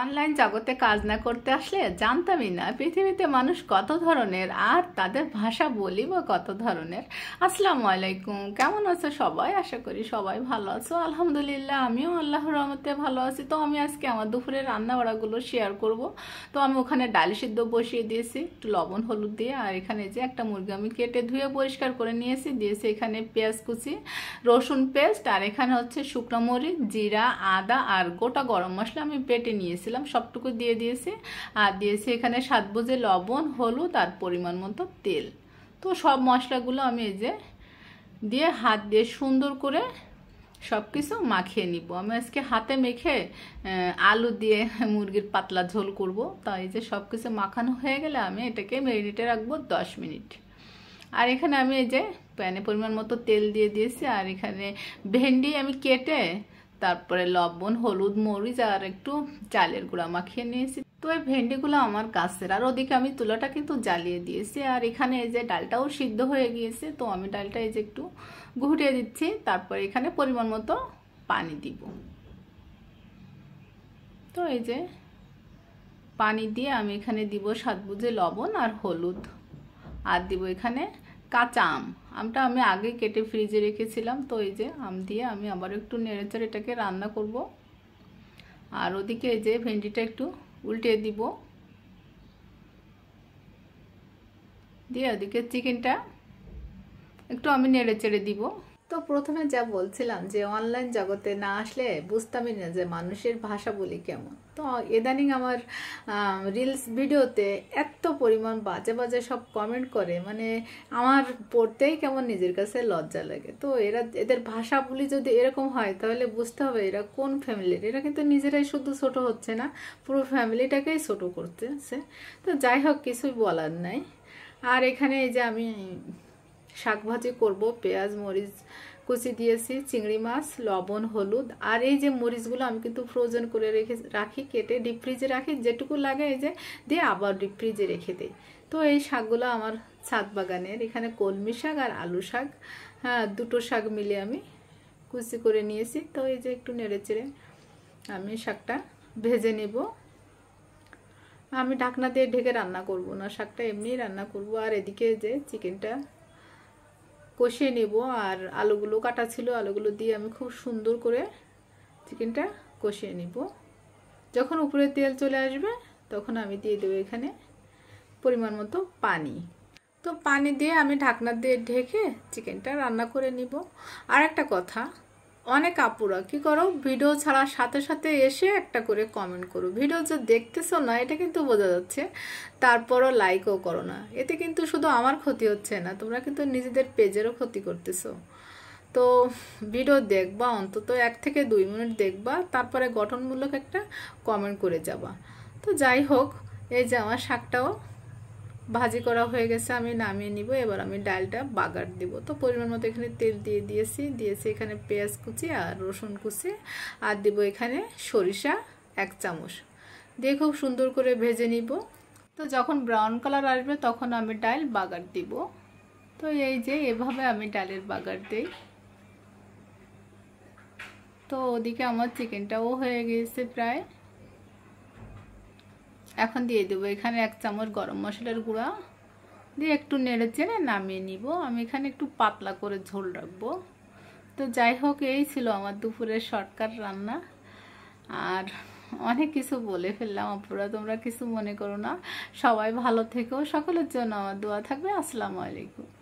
online জগতে কাজ না করতে আসলে জানতামই না পৃথিবীতে মানুষ কত ধরনের আর তাদের ভাষা বলি বা কত ধরনের আসসালামু আলাইকুম কেমন আছো সবাই আশা করি সবাই ভালো আছো আলহামদুলিল্লাহ আমিও আল্লাহ রহমতে ভালো আছি তো আমি আজকে আমার দুপুরের রান্নাবাড়াগুলো শেয়ার করব তো আমি ওখানে ডাল সিদ্ধ বসিয়ে দিয়েছি একটু লবণ হলুদ দিয়ে আর এখানে যে একটা মুরগি আমি কেটে ধুয়ে পরিষ্কার করে নিয়েছি দিয়েছি এখানে পেঁয়াজ কুচি রসুন পেস্ট আর এখানে হচ্ছে শুকনো মরিচ জিরা আদা আর গোটা গরম মশলা আমি পেটে নিয়েছি দিয়েছিলাম সবটুকু দিয়ে দিয়েছি আর দিয়েছি এখানে সাত বোঝে লবণ হলুদ আর পরিমাণ মতো তেল তো সব মশলাগুলো আমি এই যে দিয়ে হাত দিয়ে সুন্দর করে সব কিছু মাখিয়ে নিব আমি আজকে হাতে মেখে আলু দিয়ে মুরগির পাতলা ঝোল করব তাই যে সব কিছু মাখানো হয়ে গেলে আমি এটাকে মেরিনেটে রাখবো দশ মিনিট আর এখানে আমি এই যে প্যানে পরিমাণ মতো তেল দিয়ে দিয়েছি আর এখানে ভেন্ডি আমি কেটে তারপরে লবণ হলুদ মরিচ আর একটু চালের গুঁড়া মাখিয়ে নিয়েছি তো এই ভেন্ডিগুলো আমার কাছের আর ওদিকে আমি তুলাটা কিন্তু জ্বালিয়ে দিয়েছি আর এখানে এই যে ডালটাও সিদ্ধ হয়ে গিয়েছে তো আমি ডালটা এই যে একটু ঘুটিয়ে দিচ্ছি তারপরে এখানে পরিমাণ মতো পানি দিব তো এই যে পানি দিয়ে আমি এখানে দিব সাত বুঝে লবণ আর হলুদ আর দিব এখানে কাঁচা আম আমটা আমি আগে কেটে ফ্রিজে রেখেছিলাম তো এই যে আম দিয়ে আমি আবার একটু নেড়েচড়ে এটাকে রান্না করব আর ওদিকে এই যে ভেন্ডিটা একটু উল্টে দিব দিয়ে ওদিকে চিকেনটা একটু আমি নেড়ে চেড়ে দিব তো প্রথমে যা বলছিলাম যে অনলাইন জগতে না আসলে বুঝতামই না যে মানুষের ভাষা বলি কেমন তো ইদানিং আমার রিলস ভিডিওতে এত পরিমাণ বাজে বাজে সব কমেন্ট করে মানে আমার পড়তেই কেমন নিজের কাছে লজ্জা লাগে তো এরা এদের বলি যদি এরকম হয় তাহলে বুঝতে হবে এরা কোন ফ্যামিলির এরা কিন্তু নিজেরাই শুধু ছোট হচ্ছে না পুরো ফ্যামিলিটাকেই ছোট করতেছে তো যাই হোক কিছুই বলার নাই আর এখানে এই যে আমি শাক ভাজি করবো পেঁয়াজ মরিচ কুচি দিয়েছি চিংড়ি মাছ লবণ হলুদ আর এই যে মরিচগুলো আমি কিন্তু ফ্রোজেন করে রেখে রাখি কেটে ডিপ ফ্রিজে রাখি যেটুকু লাগে এই যে দিয়ে আবার ডিপ ফ্রিজে রেখে দিই তো এই শাকগুলো আমার ছাদ বাগানের এখানে কলমি শাক আর আলু শাক হ্যাঁ দুটো শাক মিলে আমি কুচি করে নিয়েছি তো এই যে একটু নেড়ে চেড়ে আমি শাকটা ভেজে নেব আমি ঢাকনা দিয়ে ঢেকে রান্না করব না শাকটা এমনিই রান্না করব আর এদিকে যে চিকেনটা কষিয়ে নেব আর আলুগুলো কাটা ছিল আলুগুলো দিয়ে আমি খুব সুন্দর করে চিকেনটা কষিয়ে নেব যখন উপরে তেল চলে আসবে তখন আমি দিয়ে দেবো এখানে পরিমাণ মতো পানি তো পানি দিয়ে আমি ঢাকনা দিয়ে ঢেকে চিকেনটা রান্না করে নিব আর একটা কথা অনেক আপুরা কি করো ভিডিও ছাড়ার সাথে সাথে এসে একটা করে কমেন্ট করো ভিডিও যে দেখতেছো না এটা কিন্তু বোঝা যাচ্ছে তারপরও লাইকও করো না এতে কিন্তু শুধু আমার ক্ষতি হচ্ছে না তোমরা কিন্তু নিজেদের পেজেরও ক্ষতি করতেছো তো ভিডিও দেখবা অন্তত এক থেকে দুই মিনিট দেখবা তারপরে গঠনমূলক একটা কমেন্ট করে যাবা তো যাই হোক এই যে আমার শাকটাও ভাজি করা হয়ে গেছে আমি নামিয়ে নিব এবার আমি ডালটা বাগার দিব তো পরিমাণ মতো এখানে তেল দিয়ে দিয়েছি দিয়েছি এখানে পেঁয়াজ কুচি আর রসুন কুচি আর দিব এখানে সরিষা এক চামচ দিয়ে খুব সুন্দর করে ভেজে নিব তো যখন ব্রাউন কালার আসবে তখন আমি ডাল বাগার দিব তো এই যে এভাবে আমি ডালের বাগার দিই তো ওদিকে আমার চিকেনটাও হয়ে গিয়েছে প্রায় এখন দিয়ে দেবো এখানে এক চামচ গরম মশলার গুঁড়া দিয়ে একটু নেড়ে চেড়ে নামিয়ে নিব আমি এখানে একটু পাতলা করে ঝোল রাখবো তো যাই হোক এই ছিল আমার দুপুরের শর্টকাট রান্না আর অনেক কিছু বলে ফেললাম আপুরা তোমরা কিছু মনে করো না সবাই ভালো থেকো সকলের জন্য আমার দোয়া থাকবে আসসালামু আলাইকুম